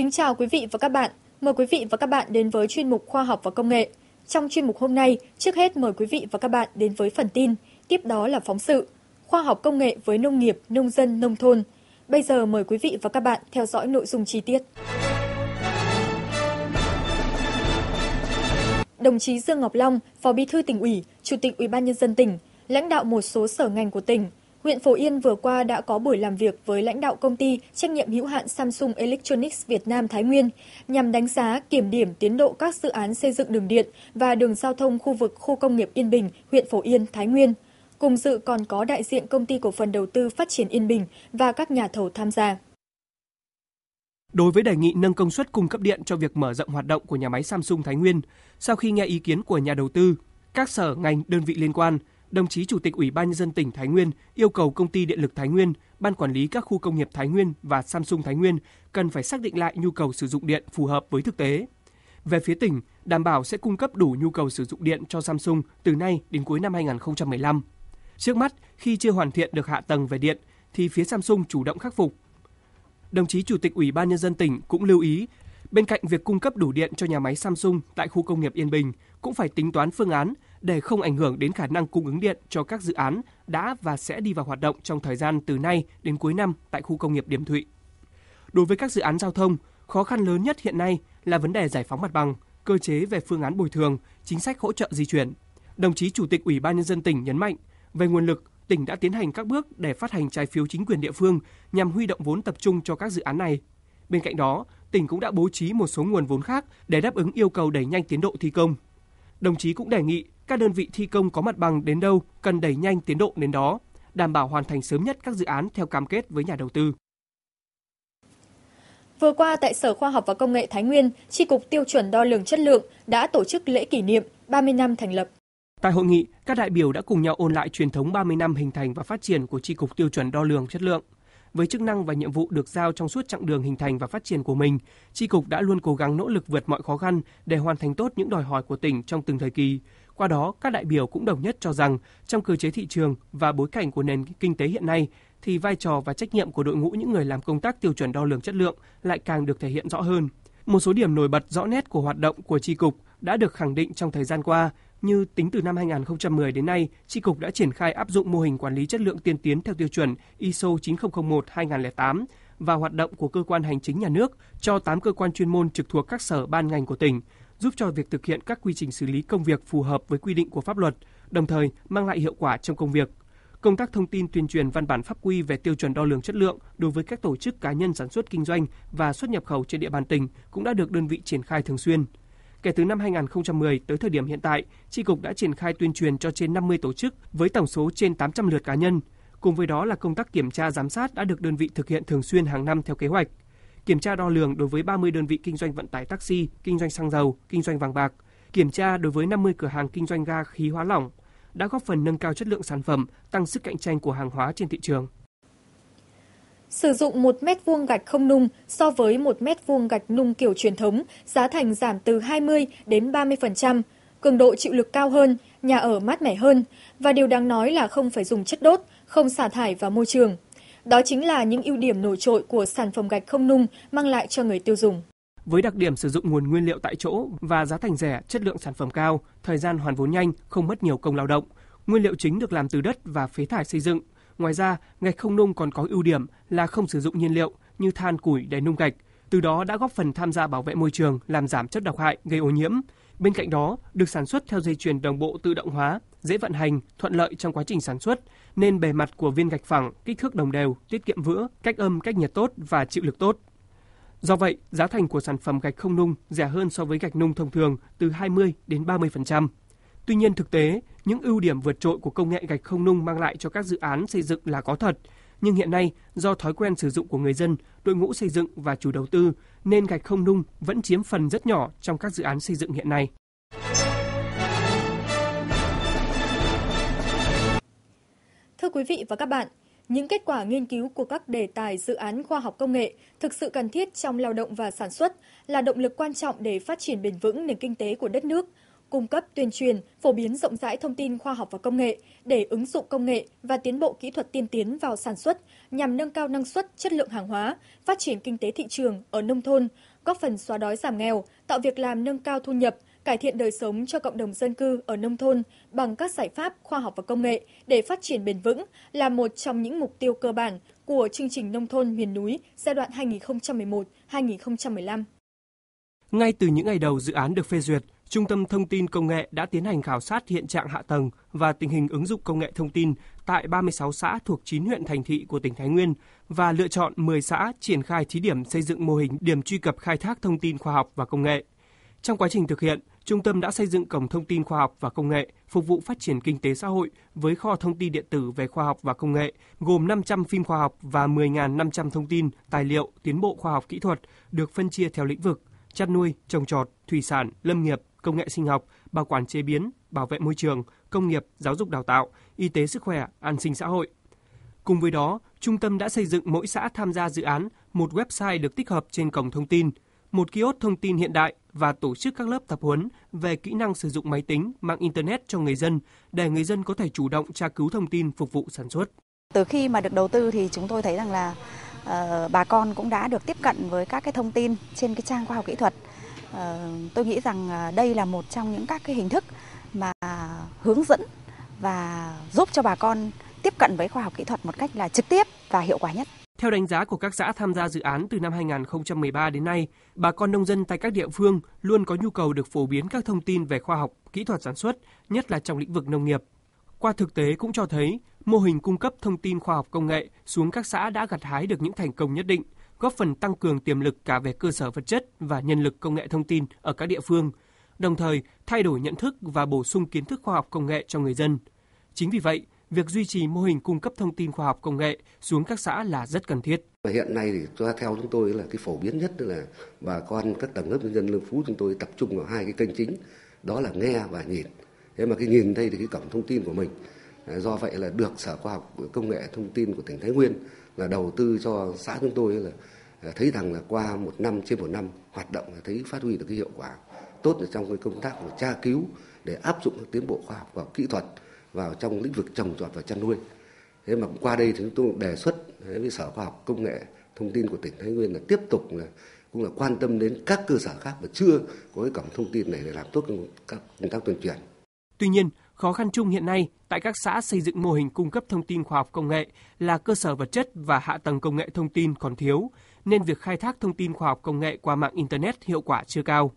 Kính chào quý vị và các bạn. Mời quý vị và các bạn đến với chuyên mục Khoa học và Công nghệ. Trong chuyên mục hôm nay, trước hết mời quý vị và các bạn đến với phần tin, tiếp đó là phóng sự Khoa học công nghệ với nông nghiệp, nông dân, nông thôn. Bây giờ mời quý vị và các bạn theo dõi nội dung chi tiết. Đồng chí Dương Ngọc Long, Phó Bí thư tỉnh ủy, Chủ tịch Ủy ban nhân dân tỉnh, lãnh đạo một số sở ngành của tỉnh Huyện Phổ Yên vừa qua đã có buổi làm việc với lãnh đạo công ty trách nhiệm hữu hạn Samsung Electronics Việt Nam Thái Nguyên nhằm đánh giá kiểm điểm tiến độ các dự án xây dựng đường điện và đường giao thông khu vực khu công nghiệp Yên Bình, huyện Phổ Yên, Thái Nguyên. Cùng dự còn có đại diện công ty cổ phần đầu tư phát triển Yên Bình và các nhà thầu tham gia. Đối với đề nghị nâng công suất cung cấp điện cho việc mở rộng hoạt động của nhà máy Samsung Thái Nguyên, sau khi nghe ý kiến của nhà đầu tư, các sở ngành đơn vị liên quan – đồng chí Chủ tịch Ủy ban nhân dân tỉnh Thái Nguyên yêu cầu công ty điện lực Thái Nguyên, ban quản lý các khu công nghiệp Thái Nguyên và Samsung Thái Nguyên cần phải xác định lại nhu cầu sử dụng điện phù hợp với thực tế. Về phía tỉnh, đảm bảo sẽ cung cấp đủ nhu cầu sử dụng điện cho Samsung từ nay đến cuối năm 2015. Trước mắt, khi chưa hoàn thiện được hạ tầng về điện thì phía Samsung chủ động khắc phục. Đồng chí Chủ tịch Ủy ban nhân dân tỉnh cũng lưu ý bên cạnh việc cung cấp đủ điện cho nhà máy Samsung tại khu công nghiệp Yên Bình, cũng phải tính toán phương án để không ảnh hưởng đến khả năng cung ứng điện cho các dự án đã và sẽ đi vào hoạt động trong thời gian từ nay đến cuối năm tại khu công nghiệp Điểm Thụy. Đối với các dự án giao thông, khó khăn lớn nhất hiện nay là vấn đề giải phóng mặt bằng, cơ chế về phương án bồi thường, chính sách hỗ trợ di chuyển. Đồng chí Chủ tịch Ủy ban nhân dân tỉnh nhấn mạnh, về nguồn lực, tỉnh đã tiến hành các bước để phát hành trái phiếu chính quyền địa phương nhằm huy động vốn tập trung cho các dự án này. Bên cạnh đó, tỉnh cũng đã bố trí một số nguồn vốn khác để đáp ứng yêu cầu đẩy nhanh tiến độ thi công. Đồng chí cũng đề nghị các đơn vị thi công có mặt bằng đến đâu cần đẩy nhanh tiến độ đến đó, đảm bảo hoàn thành sớm nhất các dự án theo cam kết với nhà đầu tư. Vừa qua tại Sở Khoa học và Công nghệ Thái Nguyên, Tri cục Tiêu chuẩn đo lường chất lượng đã tổ chức lễ kỷ niệm 30 năm thành lập. Tại hội nghị, các đại biểu đã cùng nhau ôn lại truyền thống 30 năm hình thành và phát triển của Tri cục Tiêu chuẩn đo lường chất lượng. Với chức năng và nhiệm vụ được giao trong suốt chặng đường hình thành và phát triển của mình, Tri cục đã luôn cố gắng nỗ lực vượt mọi khó khăn để hoàn thành tốt những đòi hỏi của tỉnh trong từng thời kỳ, qua đó, các đại biểu cũng đồng nhất cho rằng trong cơ chế thị trường và bối cảnh của nền kinh tế hiện nay thì vai trò và trách nhiệm của đội ngũ những người làm công tác tiêu chuẩn đo lường chất lượng lại càng được thể hiện rõ hơn. Một số điểm nổi bật rõ nét của hoạt động của tri cục đã được khẳng định trong thời gian qua, như tính từ năm 2010 đến nay, Tri Cục đã triển khai áp dụng mô hình quản lý chất lượng tiên tiến theo tiêu chuẩn ISO 9001-2008 và hoạt động của cơ quan hành chính nhà nước cho 8 cơ quan chuyên môn trực thuộc các sở ban ngành của tỉnh giúp cho việc thực hiện các quy trình xử lý công việc phù hợp với quy định của pháp luật, đồng thời mang lại hiệu quả trong công việc. Công tác thông tin tuyên truyền văn bản pháp quy về tiêu chuẩn đo lường chất lượng đối với các tổ chức cá nhân sản xuất kinh doanh và xuất nhập khẩu trên địa bàn tỉnh cũng đã được đơn vị triển khai thường xuyên. Kể từ năm 2010 tới thời điểm hiện tại, Tri Cục đã triển khai tuyên truyền cho trên 50 tổ chức với tổng số trên 800 lượt cá nhân. Cùng với đó là công tác kiểm tra giám sát đã được đơn vị thực hiện thường xuyên hàng năm theo kế hoạch kiểm tra đo lường đối với 30 đơn vị kinh doanh vận tải taxi, kinh doanh xăng dầu, kinh doanh vàng bạc, kiểm tra đối với 50 cửa hàng kinh doanh ga khí hóa lỏng đã góp phần nâng cao chất lượng sản phẩm, tăng sức cạnh tranh của hàng hóa trên thị trường. Sử dụng 1 mét vuông gạch không nung so với 1 mét vuông gạch nung kiểu truyền thống, giá thành giảm từ 20 đến 30%, cường độ chịu lực cao hơn, nhà ở mát mẻ hơn và điều đáng nói là không phải dùng chất đốt, không xả thải vào môi trường. Đó chính là những ưu điểm nổi trội của sản phẩm gạch không nung mang lại cho người tiêu dùng. Với đặc điểm sử dụng nguồn nguyên liệu tại chỗ và giá thành rẻ, chất lượng sản phẩm cao, thời gian hoàn vốn nhanh, không mất nhiều công lao động, nguyên liệu chính được làm từ đất và phế thải xây dựng. Ngoài ra, gạch không nung còn có ưu điểm là không sử dụng nhiên liệu như than củi để nung gạch, từ đó đã góp phần tham gia bảo vệ môi trường, làm giảm chất độc hại gây ô nhiễm. Bên cạnh đó, được sản xuất theo dây chuyền đồng bộ tự động hóa dễ vận hành, thuận lợi trong quá trình sản xuất, nên bề mặt của viên gạch phẳng kích thước đồng đều, tiết kiệm vữa, cách âm, cách nhiệt tốt và chịu lực tốt. Do vậy, giá thành của sản phẩm gạch không nung rẻ hơn so với gạch nung thông thường từ 20 đến 30%. Tuy nhiên thực tế, những ưu điểm vượt trội của công nghệ gạch không nung mang lại cho các dự án xây dựng là có thật, nhưng hiện nay do thói quen sử dụng của người dân, đội ngũ xây dựng và chủ đầu tư nên gạch không nung vẫn chiếm phần rất nhỏ trong các dự án xây dựng hiện nay. quý vị và các bạn, những kết quả nghiên cứu của các đề tài dự án khoa học công nghệ thực sự cần thiết trong lao động và sản xuất là động lực quan trọng để phát triển bền vững nền kinh tế của đất nước, cung cấp tuyên truyền, phổ biến rộng rãi thông tin khoa học và công nghệ để ứng dụng công nghệ và tiến bộ kỹ thuật tiên tiến vào sản xuất nhằm nâng cao năng suất, chất lượng hàng hóa, phát triển kinh tế thị trường ở nông thôn, góp phần xóa đói giảm nghèo, tạo việc làm nâng cao thu nhập – cải thiện đời sống cho cộng đồng dân cư ở nông thôn bằng các giải pháp khoa học và công nghệ để phát triển bền vững là một trong những mục tiêu cơ bản của chương trình nông thôn miền núi giai đoạn 2011-2015. Ngay từ những ngày đầu dự án được phê duyệt, Trung tâm Thông tin Công nghệ đã tiến hành khảo sát hiện trạng hạ tầng và tình hình ứng dụng công nghệ thông tin tại 36 xã thuộc 9 huyện thành thị của tỉnh Thái Nguyên và lựa chọn 10 xã triển khai thí điểm xây dựng mô hình điểm truy cập khai thác thông tin khoa học và công nghệ. Trong quá trình thực hiện, Trung tâm đã xây dựng cổng thông tin khoa học và công nghệ phục vụ phát triển kinh tế xã hội với kho thông tin điện tử về khoa học và công nghệ, gồm 500 phim khoa học và 10.500 thông tin, tài liệu, tiến bộ khoa học kỹ thuật được phân chia theo lĩnh vực chăn nuôi, trồng trọt, thủy sản, lâm nghiệp, công nghệ sinh học, bảo quản chế biến, bảo vệ môi trường, công nghiệp, giáo dục đào tạo, y tế sức khỏe, an sinh xã hội. Cùng với đó, trung tâm đã xây dựng mỗi xã tham gia dự án một website được tích hợp trên cổng thông tin – một kiosk thông tin hiện đại và tổ chức các lớp tập huấn về kỹ năng sử dụng máy tính, mạng internet cho người dân để người dân có thể chủ động tra cứu thông tin phục vụ sản xuất. Từ khi mà được đầu tư thì chúng tôi thấy rằng là uh, bà con cũng đã được tiếp cận với các cái thông tin trên cái trang khoa học kỹ thuật. Uh, tôi nghĩ rằng ờ, đây là một trong những các cái hình thức mà hướng dẫn và giúp cho bà con tiếp cận với khoa học kỹ thuật một cách là trực tiếp và hiệu quả nhất. Theo đánh giá của các xã tham gia dự án từ năm 2013 đến nay, bà con nông dân tại các địa phương luôn có nhu cầu được phổ biến các thông tin về khoa học, kỹ thuật sản xuất, nhất là trong lĩnh vực nông nghiệp. Qua thực tế cũng cho thấy, mô hình cung cấp thông tin khoa học công nghệ xuống các xã đã gặt hái được những thành công nhất định, góp phần tăng cường tiềm lực cả về cơ sở vật chất và nhân lực công nghệ thông tin ở các địa phương, đồng thời thay đổi nhận thức và bổ sung kiến thức khoa học công nghệ cho người dân. Chính vì vậy, việc duy trì mô hình cung cấp thông tin khoa học công nghệ xuống các xã là rất cần thiết. hiện nay thì theo chúng tôi là cái phổ biến nhất là bà con các tầng lớp nhân dân Lương Phú chúng tôi tập trung vào hai cái kênh chính, đó là nghe và nhìn. Thế mà cái nhìn đây thì cái cổng thông tin của mình. À, do vậy là được Sở Khoa học Công nghệ Thông tin của tỉnh Thái Nguyên là đầu tư cho xã chúng tôi là à, thấy rằng là qua một năm trên một năm hoạt động là thấy phát huy được cái hiệu quả tốt trong cái công tác của tra cứu để áp dụng các tiến bộ khoa học và kỹ thuật vào trong lĩnh vực trồng trọt và chăn nuôi. Thế mà qua đây thì chúng tôi đề xuất với Sở Khoa học Công nghệ Thông tin của tỉnh Thái Nguyên là tiếp tục là cũng là quan tâm đến các cơ sở khác mà chưa có cái cổng thông tin này để làm tốt các công tác tuyên truyền. Tuy nhiên, khó khăn chung hiện nay tại các xã xây dựng mô hình cung cấp thông tin khoa học công nghệ là cơ sở vật chất và hạ tầng công nghệ thông tin còn thiếu, nên việc khai thác thông tin khoa học công nghệ qua mạng internet hiệu quả chưa cao.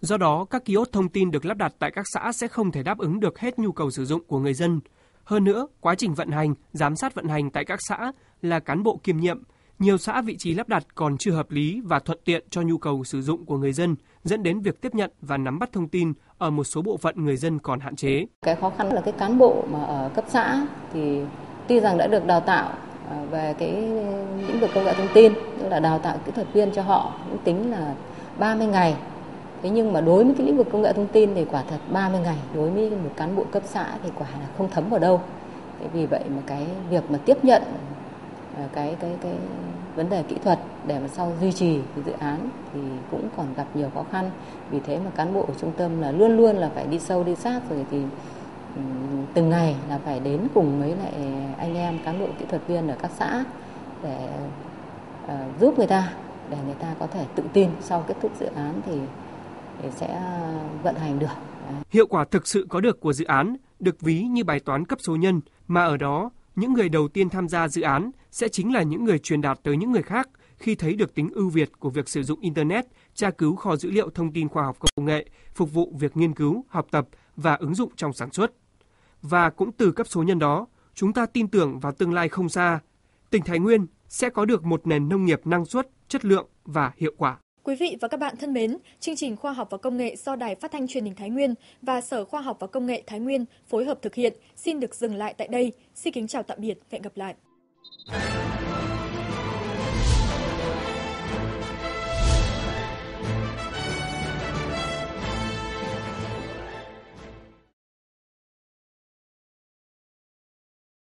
Do đó, các kiosk thông tin được lắp đặt tại các xã sẽ không thể đáp ứng được hết nhu cầu sử dụng của người dân. Hơn nữa, quá trình vận hành, giám sát vận hành tại các xã là cán bộ kiêm nhiệm, nhiều xã vị trí lắp đặt còn chưa hợp lý và thuận tiện cho nhu cầu sử dụng của người dân, dẫn đến việc tiếp nhận và nắm bắt thông tin ở một số bộ phận người dân còn hạn chế. Cái khó khăn là cái cán bộ mà ở cấp xã thì tuy rằng đã được đào tạo à, về cái lĩnh vực công nghệ thông tin, tức là đào tạo kỹ thuật viên cho họ, cũng tính là 30 ngày thế nhưng mà đối với cái lĩnh vực công nghệ thông tin thì quả thật 30 ngày đối với một cán bộ cấp xã thì quả là không thấm vào đâu thế vì vậy mà cái việc mà tiếp nhận à, cái cái cái vấn đề kỹ thuật để mà sau duy trì cái dự án thì cũng còn gặp nhiều khó khăn vì thế mà cán bộ của trung tâm là luôn luôn là phải đi sâu đi sát rồi thì từng ngày là phải đến cùng với lại anh em cán bộ kỹ thuật viên ở các xã để uh, giúp người ta để người ta có thể tự tin sau kết thúc dự án thì sẽ ờ, vận hành được. Hiệu quả thực sự có được của dự án được ví như bài toán cấp số nhân mà ở đó những người đầu tiên tham gia dự án sẽ chính là những người truyền đạt tới những người khác khi thấy được tính ưu việt của việc sử dụng internet, tra cứu kho dữ liệu thông tin khoa học công nghệ, phục vụ việc nghiên cứu, học tập và ứng dụng trong sản xuất. Và cũng từ cấp số nhân đó, chúng ta tin tưởng vào tương lai không xa, tỉnh Thái Nguyên sẽ có được một nền nông nghiệp năng suất, chất lượng và hiệu quả. Quý vị và các bạn thân mến, chương trình Khoa học và Công nghệ do Đài Phát thanh Truyền hình Thái Nguyên và Sở Khoa học và Công nghệ Thái Nguyên phối hợp thực hiện xin được dừng lại tại đây. Xin kính chào tạm biệt và hẹn gặp lại.